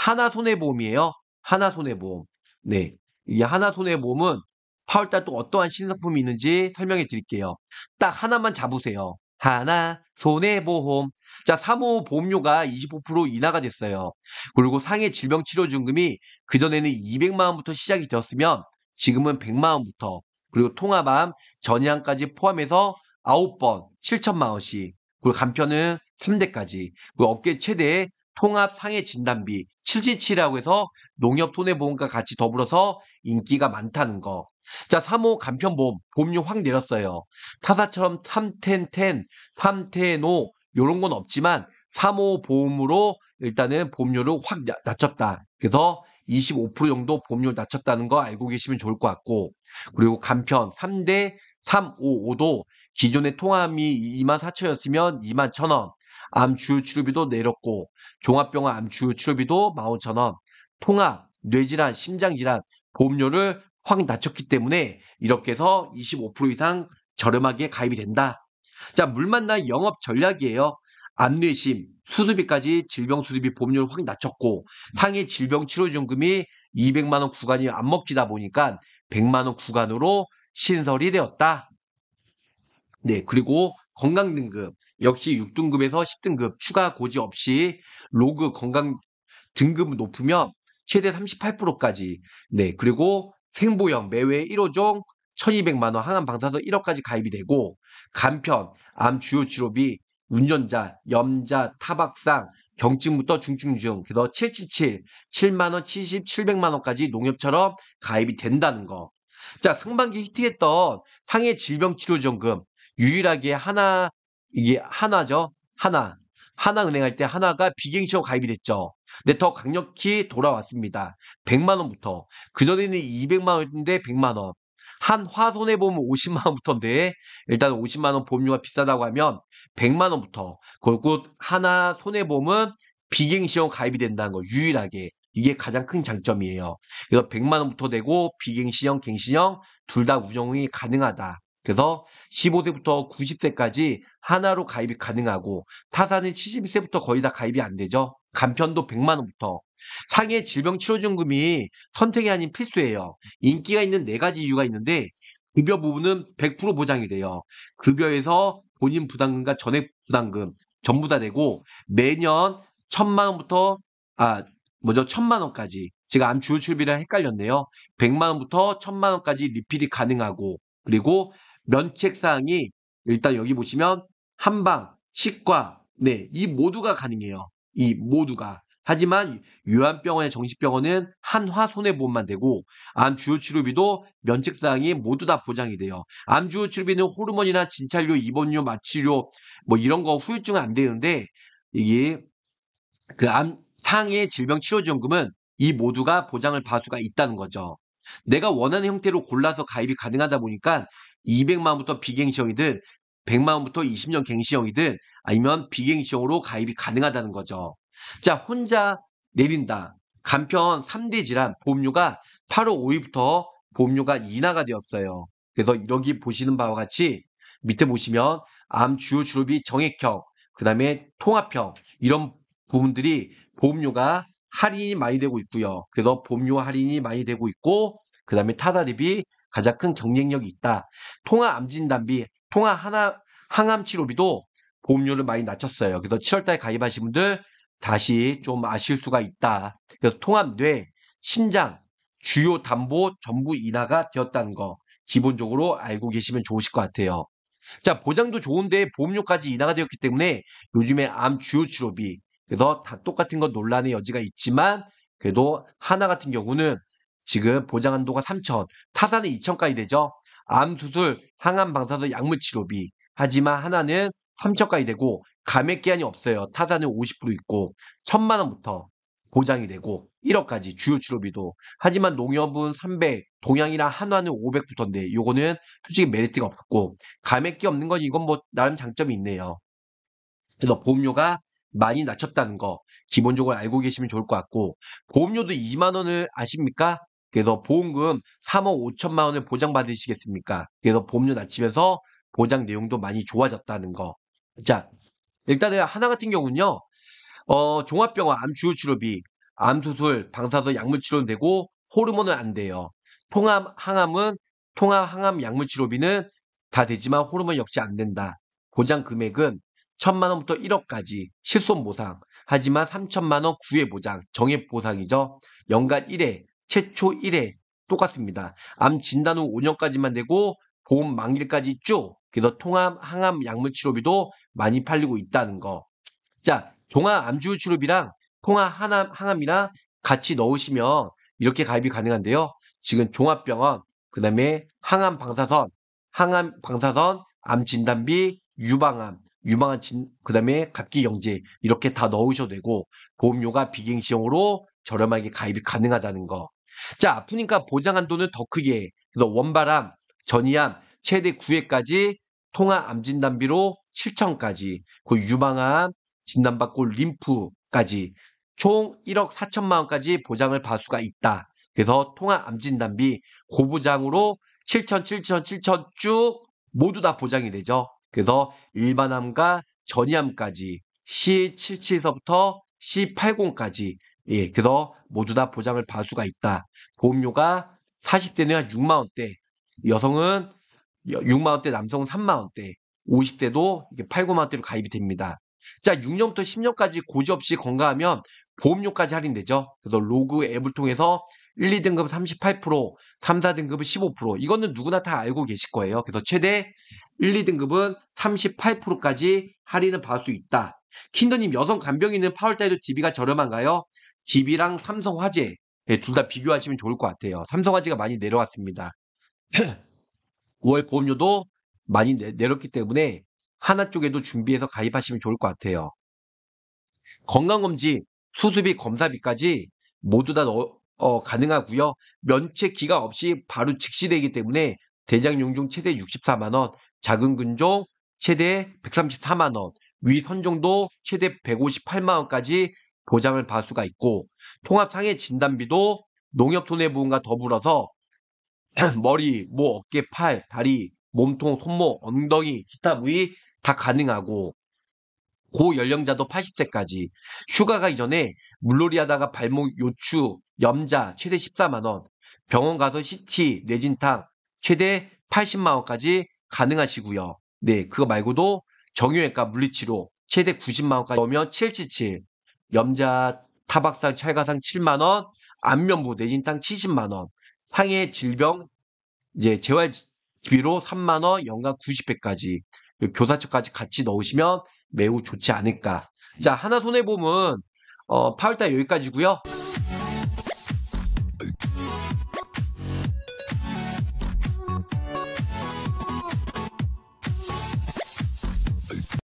하나 손해보험이에요. 하나 손해보험. 네. 이 하나 손해보험은 8월달 또 어떠한 신상품이 있는지 설명해 드릴게요. 딱 하나만 잡으세요. 하나 손해보험. 자, 사호 보험료가 25% 인하가 됐어요. 그리고 상해 질병치료중금이 그전에는 200만원부터 시작이 되었으면 지금은 100만원부터 그리고 통합암 전양까지 포함해서 9번 7천만원씩 그리고 간편은 3대까지 그리고 업계 최대 통합 상해 진단비 7G7이라고 해서 농협 손해보험과 같이 더불어서 인기가 많다는 거. 자, 3호 간편보험 보험료 확 내렸어요. 타사처럼 3텐1 3텐5 요런 건 없지만 3호 보험으로 일단은 보험료를 확 낮췄다. 그래서 25% 정도 보험료를 낮췄다는 거 알고 계시면 좋을 것 같고 그리고 간편 3대 355도 기존의 통합이 2 4 0 0천이었으면2 1 0 0 0원 암 주요 치료비도 내렸고 종합병원 암 주요 치료비도 15,000원, 통합, 뇌질환, 심장질환, 보험료를 확 낮췄기 때문에 이렇게 해서 25% 이상 저렴하게 가입이 된다. 자, 물만난 영업 전략이에요. 암뇌심수술비까지 질병 수수비 보험료를 확 낮췄고 상해 질병 치료 중금이 200만 원 구간이 안 먹히다 보니까 100만 원 구간으로 신설이 되었다. 네, 그리고 건강등급 역시 6등급에서 10등급 추가 고지 없이 로그 건강 등급 높으면 최대 38%까지 네 그리고 생보형 매회 1호종 1200만원 항암 방사서 1억까지 가입이 되고 간편 암 주요 치료비 운전자 염자 타박상 경증부터 중증증 그래서 777 7만원 70 700만원까지 농협처럼 가입이 된다는 거. 자 상반기 히트했던 상해 질병치료지원금 유일하게 하나 이게 하나죠. 하나 하나은행 할때 하나가 비갱신으로 가입이 됐죠. 근데 더 강력히 돌아왔습니다. 100만 원부터 그전에는 200만 원인데 100만 원. 한화 손해 보면 50만 원부터인데 일단 50만 원 보험료가 비싸다고 하면 100만 원부터 그리고 하나 손해 보면 비갱신용 가입이 된다는 거 유일하게 이게 가장 큰 장점이에요. 이거 100만 원부터 되고 비갱신형, 갱신형 둘 다 운영이 가능하다. 그래서 15세부터 90세까지 하나로 가입이 가능하고 타사는 72세부터 거의 다 가입이 안 되죠. 간편도 100만 원부터 상해 질병치료중금이 선택이 아닌 필수예요. 인기가 있는 4 가지 이유가 있는데 급여 부분은 100% 보장이 돼요. 급여에서 본인 부담금과 전액 부담금 전부 다 되고 매년 1 0 0 0만 원부터 아 먼저 천만 원까지 제가 암 주요 출비랑 헷갈렸네요. 100만 원부터 1 0 0 0만 원까지 리필이 가능하고 그리고 면책사항이 일단 여기 보시면 한방, 치과, 네, 이 모두가 가능해요. 이 모두가. 하지만 요한병원의 정식병원은 한화 손해보험만 되고 암 주요 치료비도 면책사항이 모두 다 보장이 돼요. 암 주요 치료비는 호르몬이나 진찰료, 입원료, 마취료 뭐 이런 거 후유증 은안 되는데 이게 그암 상의 질병 치료 지원금은 이 모두가 보장을 받을 수가 있다는 거죠. 내가 원하는 형태로 골라서 가입이 가능하다 보니까 200만부터 비갱시형이든 100만부터 20년 갱시형이든 아니면 비갱시형으로 가입이 가능하다는 거죠. 자, 혼자 내린다. 간편 3대 질환 보험료가 8월 5일부터 보험료가 인하가 되었어요. 그래서 여기 보시는 바와 같이 밑에 보시면 암 주요 주로비 정액형, 그 다음에 통합형 이런 부분들이 보험료가 할인이 많이 되고 있고요. 그래서 보험료 할인이 많이 되고 있고 그 다음에 타다 대비 가장 큰 경쟁력이 있다. 통화 암진 단비 통화 하나 항암 치료비도 보험료를 많이 낮췄어요. 그래서 7월달에 가입하신 분들 다시 좀 아실 수가 있다. 그래서 통합 뇌, 심장, 주요 담보 전부 인하가 되었다는 거 기본적으로 알고 계시면 좋으실 것 같아요. 자, 보장도 좋은데 보험료까지 인하가 되었기 때문에 요즘에 암 주요 치료비, 그래서 다 똑같은 건 논란의 여지가 있지만 그래도 하나 같은 경우는 지금 보장 한도가 3천, 타산은 2천까지 되죠. 암 수술, 항암 방사선 약물 치료비. 하지만 하나는 3천까지 되고 감액 기한이 없어요. 타산은50% 있고 천만 원부터 보장이 되고 1억까지 주요 치료비도 하지만 농협은 300, 동양이랑 한화는 500부터인데 요거는 솔직히 메리트가 없고 감액기 없는 건 이건 뭐 나름 장점이 있네요. 그래서 보험료가 많이 낮췄다는 거 기본적으로 알고 계시면 좋을 것 같고 보험료도 2만 원을 아십니까? 그래서 보험금 3억 5천만 원을 보장받으시겠습니까? 그래서 보험료 낮추면서 보장 내용도 많이 좋아졌다는 거. 자, 일단 하나 같은 경우는요. 어, 종합병원 암주요 치료비, 암수술, 방사선 약물 치료는 되고 호르몬은 안 돼요. 통합 항암은 통합 항암 약물 치료비는 다 되지만 호르몬 역시 안 된다. 보장 금액은 천만 원부터 1억까지 실손 보상. 하지만 3천만 원 구해 보장, 정액 보상이죠. 연간 1회 최초 1회 똑같습니다. 암 진단 후 5년까지만 되고 보험 만기까지 쭉 그래서 통합 항암 약물 치료비도 많이 팔리고 있다는 거. 자, 종합 암주 치료비랑 통합 항암, 항암이랑 같이 넣으시면 이렇게 가입이 가능한데요. 지금 종합병원, 그 다음에 항암 방사선, 항암 방사선, 암 진단비, 유방암, 유방암 진, 그 다음에 갑기 영제 이렇게 다 넣으셔도 되고 보험료가 비갱시형으로 저렴하게 가입이 가능하다는 거. 자, 아프니까 보장한 돈을 더 크게 그래서 원바람, 전이암 최대 9회까지 통화 암 진단비로 7천까지 그 유방암 진단받고 림프까지 총 1억 4천만 원까지 보장을 받을 수가 있다. 그래서 통화 암 진단비 고부장으로 7천, 7천, 7천 쭉 모두 다 보장이 되죠. 그래서 일반암과 전이암까지 C77에서부터 C80까지 예, 그래서 모두 다 보장을 받을 수가 있다. 보험료가 40대는 한 6만 원대, 여성은 6만 원대, 남성은 3만 원대, 50대도 8, 9만 원대로 가입이 됩니다. 자, 6년부터 10년까지 고지 없이 건강하면 보험료까지 할인되죠. 그래서 로그 앱을 통해서 1, 2등급 38%, 3, 4등급은 15%. 이거는 누구나 다 알고 계실 거예요. 그래서 최대 1, 2등급은 38%까지 할인을 받을 수 있다. 킨더님 여성 간병인은 8월달에도 DB가 저렴한가요? 기비랑 삼성화재 네, 둘다 비교하시면 좋을 것 같아요. 삼성화재가 많이 내려왔습니다. 5월 보험료도 많이 내, 내렸기 때문에 하나 쪽에도 준비해서 가입하시면 좋을 것 같아요. 건강검진, 수술비 검사비까지 모두 다 넣, 어, 가능하고요. 면책 기가 없이 바로 직시되기 때문에 대장 용종 최대 64만 원, 작은 근종 최대 134만 원, 위 선종도 최대 158만 원까지 보장을 받을 수가 있고 통합상해 진단비도 농협손해부험과 더불어서 머리, 목, 어깨, 팔, 다리, 몸통, 손목, 엉덩이, 기타 부위 다 가능하고 고연령자도 80세까지 휴가 가이 전에 물놀이 하다가 발목 요추, 염자 최대 14만원 병원 가서 CT, 뇌진탕 최대 80만원까지 가능하시고요. 네, 그거 말고도 정형외과 물리치료 최대 90만원까지 오면777 염자 타박상 철가상 7만 원, 안면부 내진탕 70만 원, 상해 질병 이제 재활 비로 3만 원, 연간 90회까지 교사처까지 같이 넣으시면 매우 좋지 않을까. 자 하나 손해 보면 어, 8월달 여기까지고요.